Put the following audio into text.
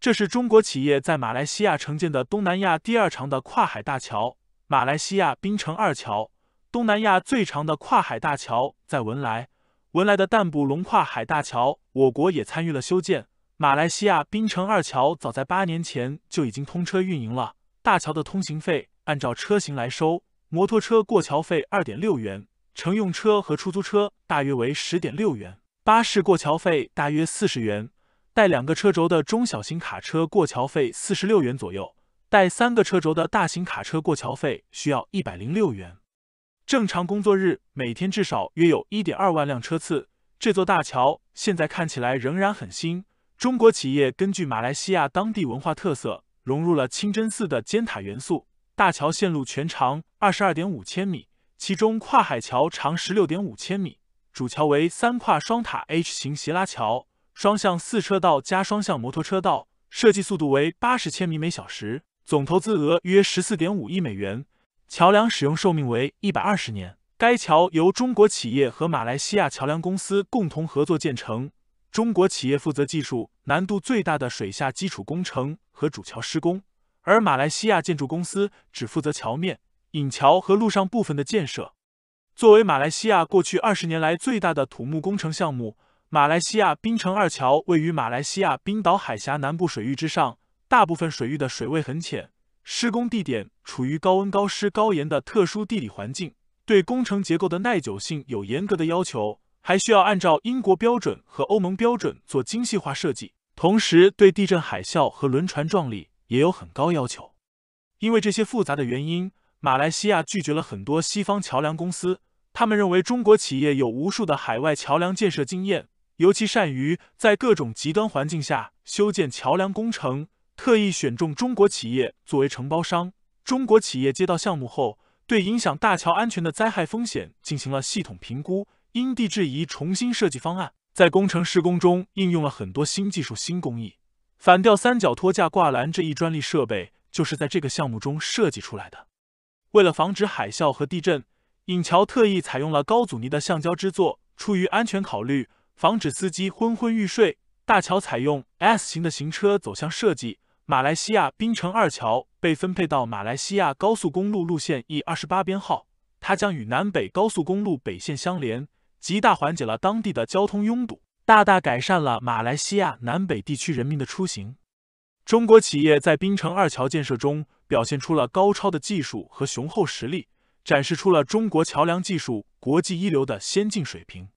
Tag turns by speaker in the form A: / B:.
A: 这是中国企业在马来西亚承建的东南亚第二长的跨海大桥——马来西亚槟城二桥。东南亚最长的跨海大桥在文莱，文莱的淡布隆跨海大桥，我国也参与了修建。马来西亚槟城二桥早在八年前就已经通车运营了。大桥的通行费按照车型来收，摩托车过桥费二点六元，乘用车和出租车大约为十点六元，巴士过桥费大约四十元。带两个车轴的中小型卡车过桥费四十六元左右，带三个车轴的大型卡车过桥费需要一百零六元。正常工作日每天至少约有一点二万辆车次。这座大桥现在看起来仍然很新。中国企业根据马来西亚当地文化特色，融入了清真寺的尖塔元素。大桥线路全长二十二点五千米，其中跨海桥长十六点五千米，主桥为三跨双塔 H 型斜拉桥。双向四车道加双向摩托车道，设计速度为八十千米每小时，总投资额约十四点五亿美元。桥梁使用寿命为一百二十年。该桥由中国企业和马来西亚桥梁公司共同合作建成，中国企业负责技术难度最大的水下基础工程和主桥施工，而马来西亚建筑公司只负责桥面、引桥和路上部分的建设。作为马来西亚过去二十年来最大的土木工程项目。马来西亚槟城二桥位于马来西亚冰岛海峡南部水域之上，大部分水域的水位很浅，施工地点处于高温、高湿、高盐的特殊地理环境，对工程结构的耐久性有严格的要求，还需要按照英国标准和欧盟标准做精细化设计，同时对地震、海啸和轮船撞力也有很高要求。因为这些复杂的原因，马来西亚拒绝了很多西方桥梁公司，他们认为中国企业有无数的海外桥梁建设经验。尤其善于在各种极端环境下修建桥梁工程，特意选中中国企业作为承包商。中国企业接到项目后，对影响大桥安全的灾害风险进行了系统评估，因地制宜重新设计方案。在工程施工中应用了很多新技术、新工艺，反吊三角托架挂篮这一专利设备就是在这个项目中设计出来的。为了防止海啸和地震，引桥特意采用了高阻尼的橡胶支座。出于安全考虑。防止司机昏昏欲睡，大桥采用 S 型的行车走向设计。马来西亚槟城二桥被分配到马来西亚高速公路路线 E 二十八编号，它将与南北高速公路北线相连，极大缓解了当地的交通拥堵，大大改善了马来西亚南北地区人民的出行。中国企业在槟城二桥建设中表现出了高超的技术和雄厚实力，展示出了中国桥梁技术国际一流的先进水平。